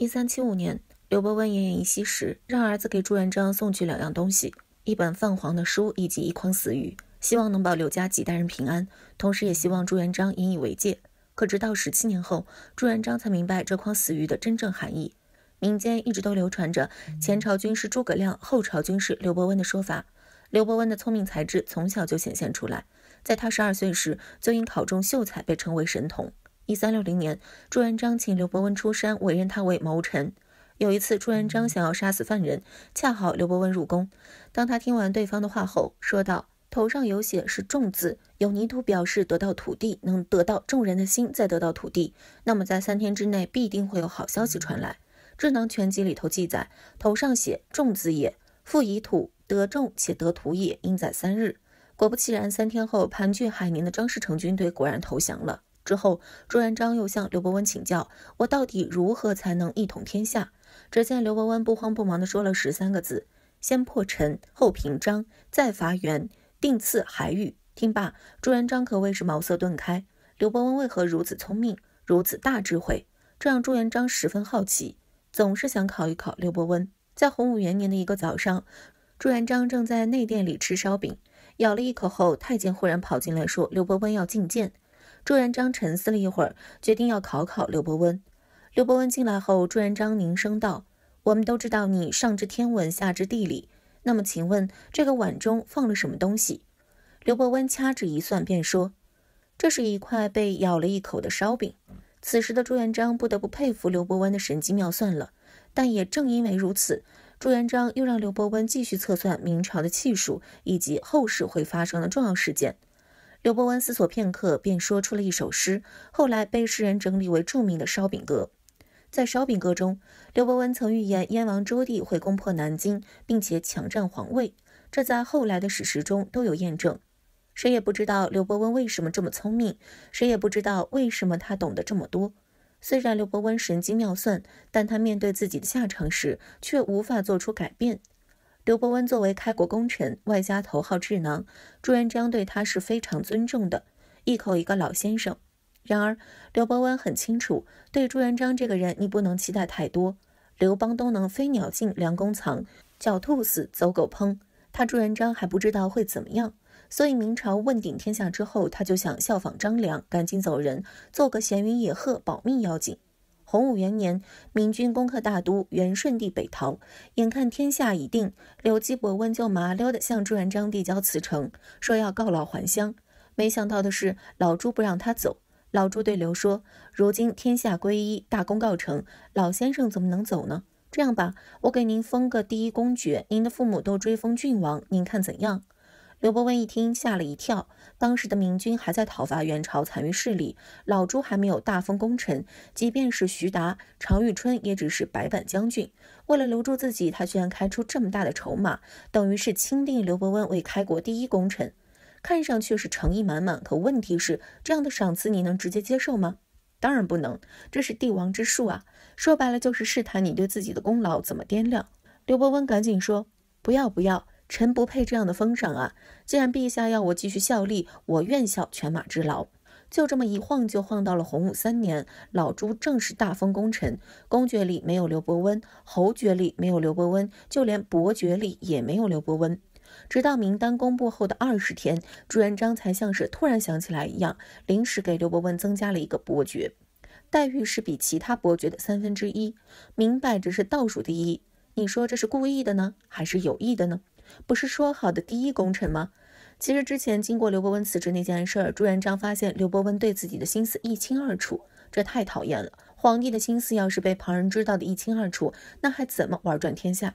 一三七五年，刘伯温奄奄一息时，让儿子给朱元璋送去两样东西：一本泛黄的书以及一筐死鱼，希望能保刘家几代人平安，同时也希望朱元璋引以为戒。可直到十七年后，朱元璋才明白这筐死鱼的真正含义。民间一直都流传着前朝军师诸葛亮，后朝军师刘伯温的说法。刘伯温的聪明才智从小就显现出来，在他十二岁时就因考中秀才，被称为神童。一三六零年，朱元璋请刘伯温出山，委任他为谋臣。有一次，朱元璋想要杀死犯人，恰好刘伯温入宫。当他听完对方的话后，说道：“头上有血是重字，有泥土表示得到土地，能得到众人的心，再得到土地，那么在三天之内必定会有好消息传来。”《智囊全集》里头记载：“头上写重字也，复以土，得重且得土也，应在三日。”果不其然，三天后，盘踞海宁的张士诚军队果然投降了。之后，朱元璋又向刘伯温请教：“我到底如何才能一统天下？”只见刘伯温不慌不忙地说了十三个字：“先破陈，后平章，再伐袁，定赐海域。”听罢，朱元璋可谓是茅塞顿开。刘伯温为何如此聪明，如此大智慧？这让朱元璋十分好奇，总是想考一考刘伯温。在洪武元年的一个早上，朱元璋正在内殿里吃烧饼，咬了一口后，太监忽然跑进来说：“刘伯温要觐见。”朱元璋沉思了一会儿，决定要考考刘伯温。刘伯温进来后，朱元璋凝声道：“我们都知道你上知天文，下知地理，那么，请问这个碗中放了什么东西？”刘伯温掐指一算，便说：“这是一块被咬了一口的烧饼。”此时的朱元璋不得不佩服刘伯温的神机妙算了。但也正因为如此，朱元璋又让刘伯温继续测算明朝的气数以及后世会发生的重要事件。刘伯温思索片刻，便说出了一首诗，后来被世人整理为著名的《烧饼歌》。在《烧饼歌》中，刘伯温曾预言燕王朱棣会攻破南京，并且抢占皇位，这在后来的史实中都有验证。谁也不知道刘伯温为什么这么聪明，谁也不知道为什么他懂得这么多。虽然刘伯温神机妙算，但他面对自己的下场时，却无法做出改变。刘伯温作为开国功臣，外加头号智囊，朱元璋对他是非常尊重的，一口一个老先生。然而，刘伯温很清楚，对朱元璋这个人，你不能期待太多。刘邦都能飞鸟尽，良弓藏；狡兔死，走狗烹。他朱元璋还不知道会怎么样，所以明朝问鼎天下之后，他就想效仿张良，赶紧走人，做个闲云野鹤，保命要紧。洪武元年，明军攻克大都，元顺帝北逃。眼看天下已定，刘基伯温就麻溜的向朱元璋递交辞呈，说要告老还乡。没想到的是，老朱不让他走。老朱对刘说：“如今天下归一大功告成，老先生怎么能走呢？这样吧，我给您封个第一公爵，您的父母都追封郡王，您看怎样？”刘伯温一听，吓了一跳。当时的明军还在讨伐元朝残余势力，老朱还没有大封功臣，即便是徐达、常遇春，也只是白板将军。为了留住自己，他居然开出这么大的筹码，等于是钦定刘伯温为开国第一功臣。看上去是诚意满满，可问题是，这样的赏赐你能直接接受吗？当然不能，这是帝王之术啊！说白了，就是试探你对自己的功劳怎么掂量。刘伯温赶紧说：“不要，不要。”臣不配这样的封赏啊！既然陛下要我继续效力，我愿效犬马之劳。就这么一晃，就晃到了洪武三年，老朱正是大封功臣，公爵里没有刘伯温，侯爵里没有刘伯温，就连伯爵里也没有刘伯温。直到名单公布后的二十天，朱元璋才像是突然想起来一样，临时给刘伯温增加了一个伯爵，待遇是比其他伯爵的三分之一，明摆着是倒数第一。你说这是故意的呢，还是有意的呢？不是说好的第一功臣吗？其实之前经过刘伯温辞职那件事，朱元璋发现刘伯温对自己的心思一清二楚，这太讨厌了。皇帝的心思要是被旁人知道的一清二楚，那还怎么玩转天下？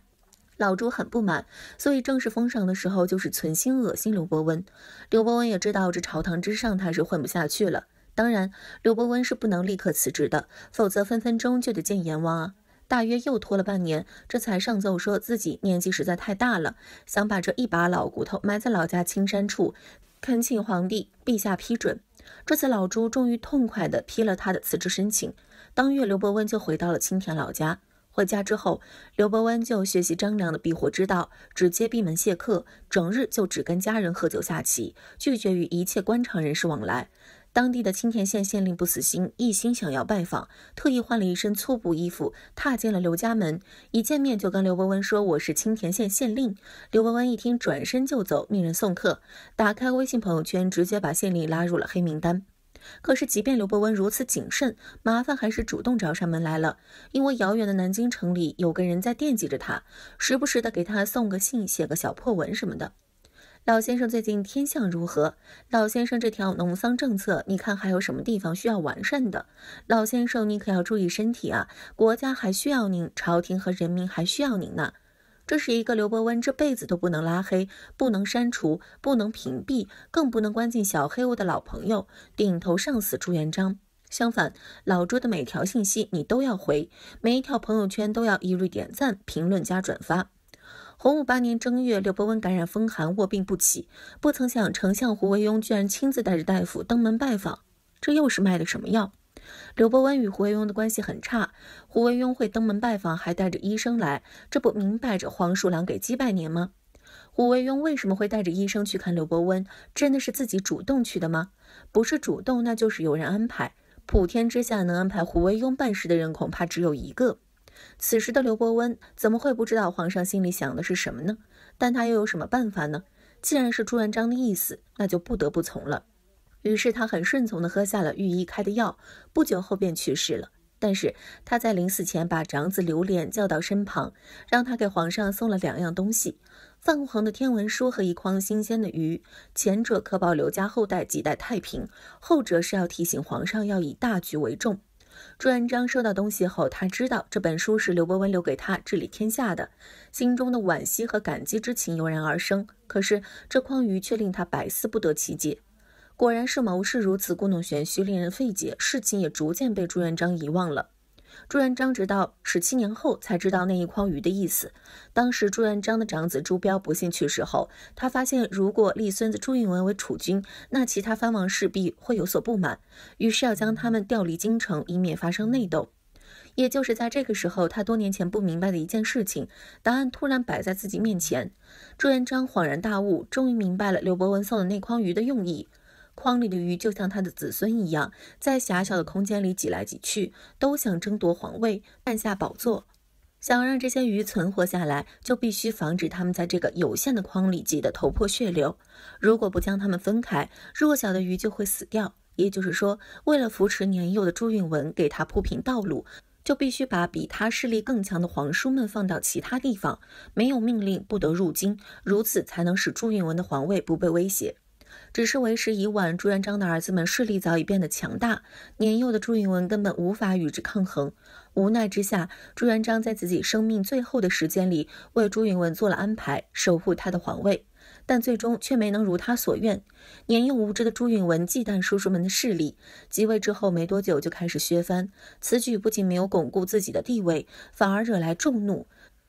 老朱很不满，所以正式封赏的时候就是存心恶心刘伯温。刘伯温也知道这朝堂之上他是混不下去了，当然刘伯温是不能立刻辞职的，否则分分钟就得见阎王。啊。大约又拖了半年，这才上奏说自己年纪实在太大了，想把这一把老骨头埋在老家青山处，恳请皇帝陛下批准。这次老朱终于痛快地批了他的辞职申请。当月，刘伯温就回到了青田老家。回家之后，刘伯温就学习张良的避祸之道，直接闭门谢客，整日就只跟家人喝酒下棋，拒绝与一切官场人士往来。当地的青田县县令不死心，一心想要拜访，特意换了一身粗布衣服，踏进了刘家门。一见面就跟刘伯温说：“我是青田县县令。”刘伯温一听，转身就走，命人送客。打开微信朋友圈，直接把县令拉入了黑名单。可是，即便刘伯温如此谨慎，麻烦还是主动找上门来了。因为遥远的南京城里有个人在惦记着他，时不时的给他送个信，写个小破文什么的。老先生最近天象如何？老先生这条农桑政策，你看还有什么地方需要完善的？老先生，你可要注意身体啊！国家还需要您，朝廷和人民还需要您呢。这是一个刘伯温这辈子都不能拉黑、不能删除、不能屏蔽、更不能关进小黑屋的老朋友，顶头上司朱元璋。相反，老朱的每条信息你都要回，每一条朋友圈都要一律点赞、评论加转发。洪武八年正月，刘伯温感染风寒，卧病不起。不曾想，丞相胡惟庸居然亲自带着大夫登门拜访，这又是卖的什么药？刘伯温与胡惟庸的关系很差，胡惟庸会登门拜访，还带着医生来，这不明摆着黄鼠狼给鸡拜年吗？胡惟庸为什么会带着医生去看刘伯温？真的是自己主动去的吗？不是主动，那就是有人安排。普天之下能安排胡惟庸办事的人，恐怕只有一个。此时的刘伯温怎么会不知道皇上心里想的是什么呢？但他又有什么办法呢？既然是朱元璋的意思，那就不得不从了。于是他很顺从地喝下了御医开的药，不久后便去世了。但是他在临死前把长子刘琏叫到身旁，让他给皇上送了两样东西：泛黄的天文书和一筐新鲜的鱼。前者可保刘家后代几代太平，后者是要提醒皇上要以大局为重。朱元璋收到东西后，他知道这本书是刘伯温留给他治理天下的，心中的惋惜和感激之情油然而生。可是这况语却令他百思不得其解。果然是谋士如此故弄玄虚，令人费解。事情也逐渐被朱元璋遗忘了。朱元璋直到十七年后才知道那一筐鱼的意思。当时朱元璋的长子朱标不幸去世后，他发现如果立孙子朱允文为储君，那其他藩王势必会有所不满，于是要将他们调离京城，以免发生内斗。也就是在这个时候，他多年前不明白的一件事情，答案突然摆在自己面前。朱元璋恍然大悟，终于明白了刘伯温送的那筐鱼的用意。筐里的鱼就像他的子孙一样，在狭小的空间里挤来挤去，都想争夺皇位，占下宝座。想让这些鱼存活下来，就必须防止它们在这个有限的筐里挤得头破血流。如果不将它们分开，弱小的鱼就会死掉。也就是说，为了扶持年幼的朱允文，给他铺平道路，就必须把比他势力更强的皇叔们放到其他地方，没有命令不得入京，如此才能使朱允文的皇位不被威胁。只是为时已晚，朱元璋的儿子们势力早已变得强大，年幼的朱允文根本无法与之抗衡。无奈之下，朱元璋在自己生命最后的时间里为朱允文做了安排，守护他的皇位，但最终却没能如他所愿。年幼无知的朱允文忌惮叔叔们的势力，即位之后没多久就开始削藩，此举不仅没有巩固自己的地位，反而惹来众怒。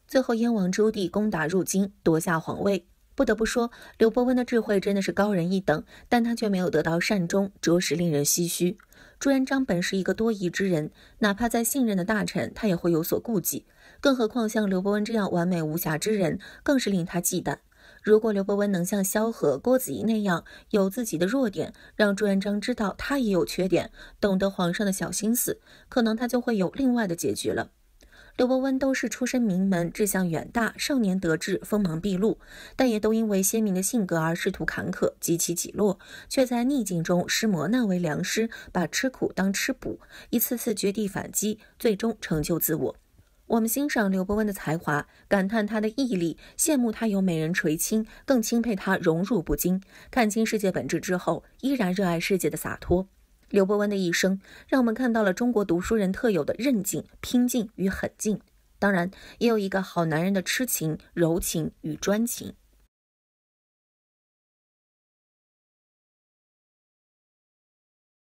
最后，燕王朱棣攻打入京，夺下皇位。不得不说，刘伯温的智慧真的是高人一等，但他却没有得到善终，着实令人唏嘘。朱元璋本是一个多疑之人，哪怕在信任的大臣，他也会有所顾忌，更何况像刘伯温这样完美无瑕之人，更是令他忌惮。如果刘伯温能像萧何、郭子仪那样有自己的弱点，让朱元璋知道他也有缺点，懂得皇上的小心思，可能他就会有另外的结局了。刘伯温都是出身名门，志向远大，少年得志，锋芒毕露，但也都因为鲜明的性格而仕途坎坷，及其起落，却在逆境中失磨难为良师，把吃苦当吃补，一次次绝地反击，最终成就自我。我们欣赏刘伯温的才华，感叹他的毅力，羡慕他有美人垂青，更钦佩他荣辱不惊，看清世界本质之后，依然热爱世界的洒脱。刘伯温的一生，让我们看到了中国读书人特有的韧劲、拼劲与狠劲，当然也有一个好男人的痴情、柔情与专情。